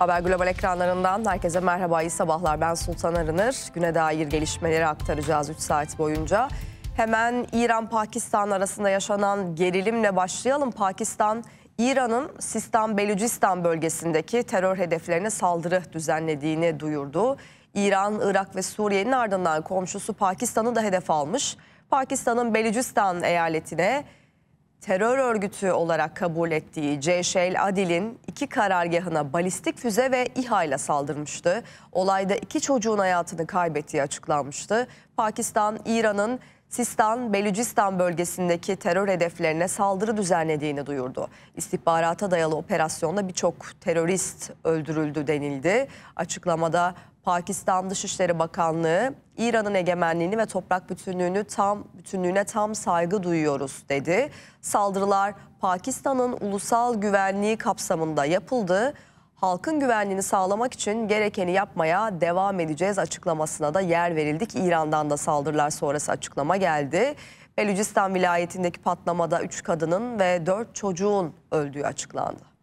Haber Global ekranlarından herkese merhaba, iyi sabahlar. Ben Sultan Arınır. Güne dair gelişmeleri aktaracağız 3 saat boyunca. Hemen İran-Pakistan arasında yaşanan gerilimle başlayalım. Pakistan, İran'ın Sistan-Belucistan bölgesindeki terör hedeflerine saldırı düzenlediğini duyurdu. İran, Irak ve Suriye'nin ardından komşusu Pakistan'ı da hedef almış. Pakistan'ın Belucistan eyaletine terör örgütü olarak kabul ettiği Ceyşel Adil'in iki karargahına balistik füze ve İHA ile saldırmıştı. Olayda iki çocuğun hayatını kaybettiği açıklanmıştı. Pakistan, İran'ın Sistan, Belucistan bölgesindeki terör hedeflerine saldırı düzenlediğini duyurdu. İstihbarata dayalı operasyonda birçok terörist öldürüldü denildi. Açıklamada Pakistan Dışişleri Bakanlığı İran'ın egemenliğini ve toprak bütünlüğünü tam bütünlüğüne tam saygı duyuyoruz dedi. Saldırılar Pakistan'ın ulusal güvenliği kapsamında yapıldı. Halkın güvenliğini sağlamak için gerekeni yapmaya devam edeceğiz açıklamasına da yer verildik. İran'dan da saldırılar sonrası açıklama geldi. Belucistan vilayetindeki patlamada 3 kadının ve 4 çocuğun öldüğü açıklandı.